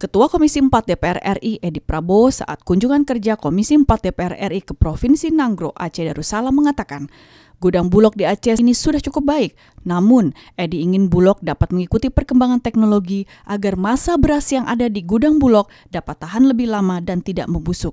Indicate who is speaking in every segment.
Speaker 1: Ketua Komisi 4 DPR RI Edi Prabowo saat kunjungan kerja Komisi 4 DPR RI ke Provinsi Nanggro Aceh Darussalam mengatakan, gudang Bulog di Aceh ini sudah cukup baik, namun Edi ingin Bulog dapat mengikuti perkembangan teknologi agar masa beras yang ada di gudang Bulog dapat tahan lebih lama dan tidak membusuk.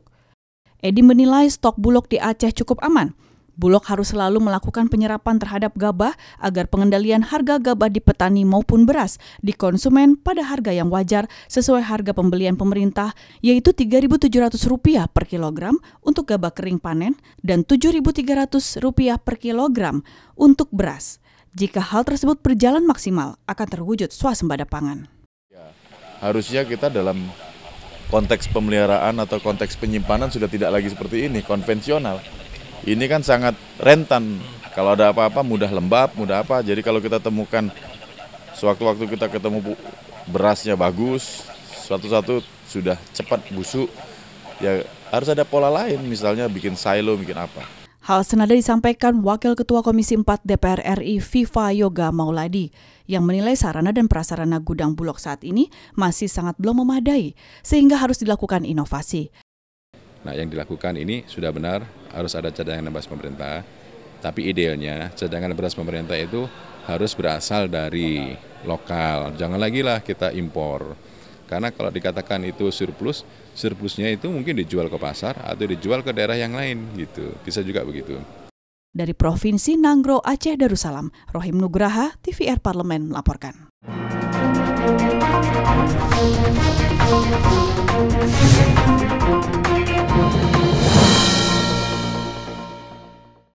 Speaker 1: Edi menilai stok Bulog di Aceh cukup aman, Bulog harus selalu melakukan penyerapan terhadap gabah agar pengendalian harga gabah di petani maupun beras di konsumen pada harga yang wajar sesuai harga pembelian pemerintah yaitu Rp3.700 per kilogram untuk gabah kering panen dan Rp7.300 per kilogram untuk beras. Jika hal tersebut berjalan maksimal, akan terwujud swasembada pangan. Ya,
Speaker 2: harusnya kita dalam konteks pemeliharaan atau konteks penyimpanan sudah tidak lagi seperti ini, konvensional ini kan sangat rentan. Kalau ada apa-apa mudah lembab, mudah apa. Jadi kalau kita temukan sewaktu-waktu kita ketemu berasnya bagus, suatu-satu sudah cepat busuk, ya harus ada pola lain, misalnya bikin silo, bikin apa.
Speaker 1: Hal senada disampaikan Wakil Ketua Komisi 4 DPR RI Viva Yoga Mauladi yang menilai sarana dan prasarana gudang bulog saat ini masih sangat belum memadai sehingga harus dilakukan inovasi.
Speaker 3: Nah, yang dilakukan ini sudah benar harus ada cadangan beras pemerintah. Tapi idealnya cadangan beras pemerintah itu harus berasal dari lokal. Jangan lagi lah kita impor. Karena kalau dikatakan itu surplus, surplusnya itu mungkin dijual ke pasar atau dijual ke daerah yang lain gitu. Bisa juga begitu.
Speaker 1: Dari Provinsi Nanggro Aceh Darussalam, Rohim Nugraha, TVR Parlemen melaporkan.